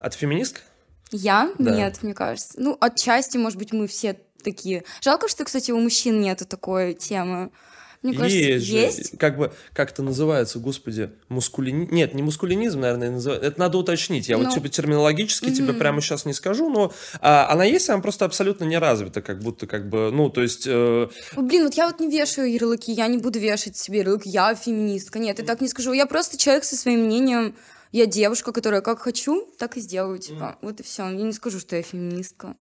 А ты феминистка? Я? Да. Нет, мне кажется. Ну, отчасти, может быть, мы все такие. Жалко, что, кстати, у мужчин нету такой темы. Мне кажется, есть, есть. Же, как бы, как это называется, господи, мускулинизм. Нет, не мускулинизм, наверное, называется. Это надо уточнить. Я ну, вот типа терминологически угу. тебе прямо сейчас не скажу, но а, она есть, она просто абсолютно не развита, как будто, как бы, ну, то есть... Э... Блин, вот я вот не вешаю ярлыки, я не буду вешать себе ярлык, я феминистка. Нет, я так не скажу. Я просто человек со своим мнением я девушка, которая как хочу, так и сделаю, типа. Mm. Вот и все. Я не скажу, что я феминистка.